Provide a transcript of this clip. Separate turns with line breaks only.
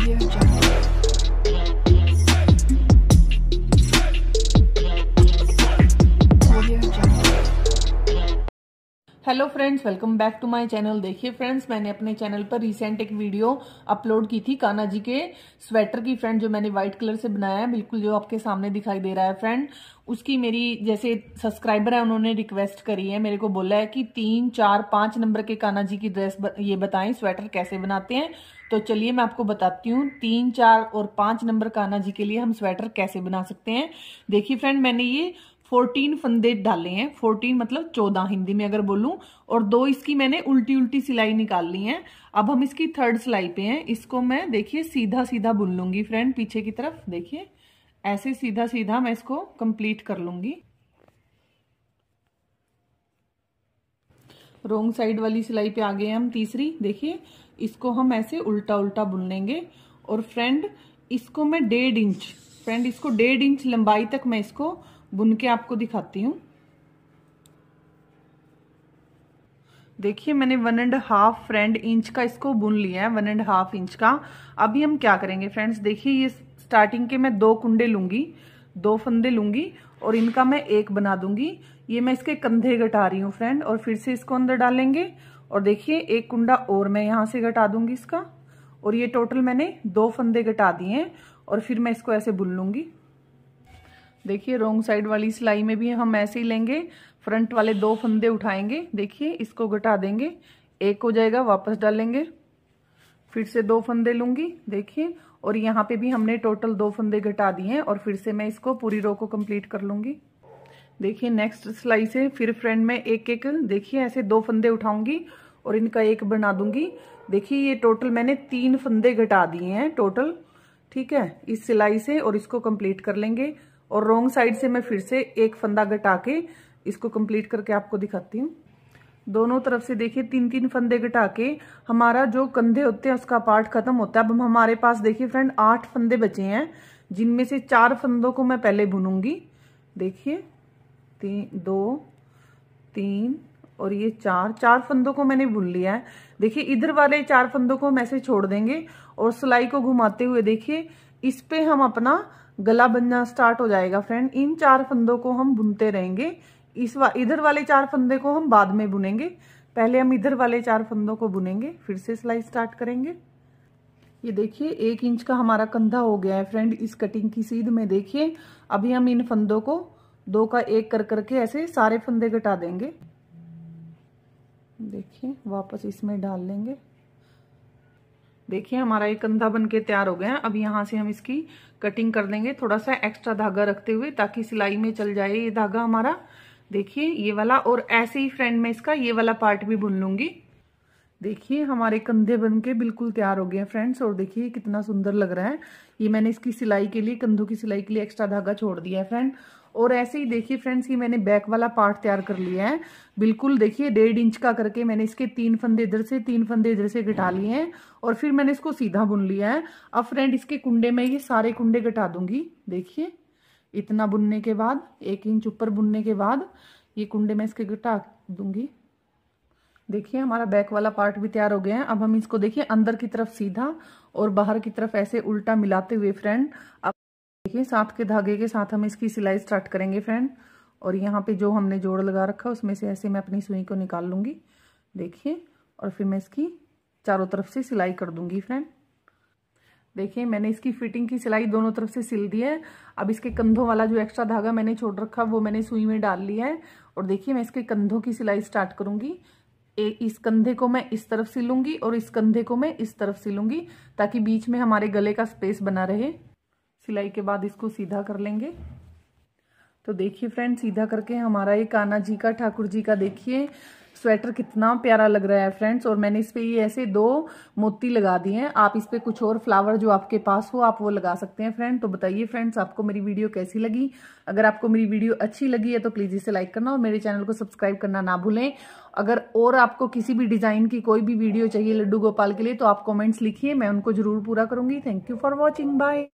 You. Jungle. Hello friends welcome back to my channel देखिए friends मैंने अपने channel पर रिसेंट एक वीडियो अपलोड की थी काना जी के स्वेटर की फ्रेंड जो मैंने व्हाइट कलर से बनाया है बिल्कुल जो आपके सामने दिखाई दे रहा है फ्रेंड उसकी मेरी जैसे सब्सक्राइबर है उन्होंने रिक्वेस्ट करी है मेरे को बोला है कि तीन चार पाँच नंबर के काना जी की ड्रेस ये बताएं स्वेटर कैसे बनाते हैं तो चलिए मैं आपको बताती हूँ तीन चार और पाँच नंबर काना जी के लिए हम स्वेटर कैसे बना सकते हैं देखिए फ्रेंड मैंने ये फोर्टीन फंदे डाले हैं फोर्टीन मतलब चौदह हिंदी में अगर बोलूं और दो इसकी मैंने उल्टी उल्टी सिलाई निकाल ली है अब हम इसकी थर्ड सिलाई पे हैं इसको मैं देखिए सीधा सीधा बुन लूंगी फ्रेंड पीछे की तरफ देखिए ऐसे सीधा सीधा मैं इसको कंप्लीट कर लूंगी रोंग साइड वाली सिलाई पे आ गए हम तीसरी देखिए इसको हम ऐसे उल्टा उल्टा बुन लेंगे और फ्रेंड इसको मैं डेढ़ इंच फ्रेंड इसको डेढ़ इंच लंबाई तक मैं इसको बुन के आपको दिखाती हूँ देखिए मैंने one and half friend inch का इसको बुन लिया है वन एंड हाफ इंच का अभी हम क्या करेंगे फ्रेंड्स देखिए ये स्टार्टिंग के मैं दो कुंडे लूंगी दो फंदे लूंगी और इनका मैं एक बना दूंगी ये मैं इसके कंधे घटा रही हूँ फ्रेंड और फिर से इसको अंदर डालेंगे और देखिए एक कुंडा और मैं यहाँ से घटा दूंगी इसका और ये टोटल मैंने दो फंदे घटा दिए हैं और फिर मैं इसको ऐसे बुन लूंगी देखिए रोंग साइड वाली सिलाई में भी हम ऐसे ही लेंगे फ्रंट वाले दो फंदे उठाएंगे देखिए इसको घटा देंगे एक हो जाएगा वापस डालेंगे फिर से दो फंदे लूंगी देखिए और यहाँ पे भी हमने टोटल दो फंदे घटा दिए हैं और फिर से मैं इसको पूरी रो को कंप्लीट कर लूंगी देखिए नेक्स्ट सिलाई से फिर फ्रंट में एक एक देखिए ऐसे दो फंदे उठाऊंगी और इनका एक बना दूंगी देखिए ये टोटल मैंने तीन फंदे घटा दिए हैं टोटल ठीक है इस सिलाई से और इसको कंप्लीट कर लेंगे और रोंग साइड से मैं फिर से एक फंदा घटा के इसको कंप्लीट करके आपको दिखाती हूँ दोनों तरफ से देखिए तीन तीन फंदे घटा के हमारा जो कंधे होते हैं उसका पार्ट खत्म होता है अब हमारे पास देखिए फ्रेंड आठ फंदे बचे हैं जिनमें से चार फंदों को मैं पहले भुनूंगी देखिए तीन दो तीन और ये चार चार फंदों को मैंने भून लिया है देखिए इधर वाले चार फंदों को हम ऐसे छोड़ देंगे और सिलाई को घुमाते हुए देखिए इस पे हम अपना गला बनना स्टार्ट हो जाएगा फ्रेंड इन चार फंदों को हम बुनते रहेंगे इस वा, इधर वाले चार फंदे को हम बाद में बुनेंगे पहले हम इधर वाले चार फंदों को बुनेंगे फिर से सिलाई स्टार्ट करेंगे ये देखिए एक इंच का हमारा कंधा हो गया है फ्रेंड इस कटिंग की सीध में देखिए अभी हम इन फंदों को दो का एक कर करके ऐसे सारे फंदे घटा देंगे देखिए वापस इसमें डाल लेंगे देखिए हमारा ये कंधा बन के तैयार हो गया अब यहाँ से हम इसकी कटिंग कर देंगे थोड़ा सा एक्स्ट्रा धागा रखते हुए ताकि सिलाई में चल जाए ये धागा हमारा देखिए ये वाला और ऐसे ही फ्रेंड में इसका ये वाला पार्ट भी भून लूंगी देखिए हमारे कंधे बन के बिल्कुल तैयार हो गए हैं फ्रेंड्स और देखिए कितना सुंदर लग रहा है ये मैंने इसकी सिलाई के लिए कंधों की सिलाई के लिए एक्स्ट्रा धागा छोड़ दिया है फ्रेंड और ऐसे ही देखिए फ्रेंड्स ये मैंने बैक वाला पार्ट तैयार कर लिया है बिल्कुल देखिए डेढ़ इंच का करके मैंने इसके तीन फंदे इधर से तीन फंदे इधर से घटा लिए हैं और फिर मैंने इसको सीधा बुन लिया है अब फ्रेंड इसके कुंडे में ये सारे कुंडे घटा दूंगी देखिए इतना बुनने के बाद एक इंच ऊपर बुनने के बाद ये कुंडे में इसके घटा दूंगी देखिए हमारा बैक वाला पार्ट भी तैयार हो गया है अब हम इसको देखिए अंदर की तरफ सीधा और बाहर की तरफ ऐसे उल्टा मिलाते हुए फ्रेंड अब देखिए साथ के धागे के साथ हम इसकी सिलाई स्टार्ट करेंगे फ्रेंड और यहाँ पे जो हमने जोड़ लगा रखा उसमें से ऐसे मैं अपनी सुई को निकाल लूँगी देखिए और फिर मैं इसकी चारों तरफ से सिलाई कर दूँगी फ्रेंड देखिए मैंने इसकी फिटिंग की सिलाई दोनों तरफ से सिल दी है अब इसके कंधों वाला जो एक्स्ट्रा धागा मैंने छोड़ रखा वो मैंने सुई में डाल लिया है और देखिए मैं इसके कंधों की सिलाई स्टार्ट करूँगी इस कंधे को मैं इस तरफ सिलूंगी और इस कंधे को मैं इस तरफ सिलूंगी ताकि बीच में हमारे गले का स्पेस बना रहे सिलाई के बाद इसको सीधा कर लेंगे तो देखिए फ्रेंड सीधा करके हमारा ये कान्हा जी का ठाकुर जी का देखिए स्वेटर कितना प्यारा लग रहा है फ्रेंड्स और मैंने इस पर ये ऐसे दो मोती लगा दिए हैं आप इस पे कुछ और फ्लावर जो आपके पास हो आप वो लगा सकते हैं फ्रेंड तो बताइए फ्रेंड्स आपको मेरी वीडियो कैसी लगी अगर आपको मेरी वीडियो अच्छी लगी है तो प्लीज़ इसे लाइक करना और मेरे चैनल को सब्सक्राइब करना ना भूलें अगर और आपको किसी भी डिज़ाइन की कोई भी वीडियो चाहिए लड्डू गोपाल के लिए तो आप कॉमेंट्स लिखिए मैं उनको जरूर पूरा करूंगी thank you for watching bye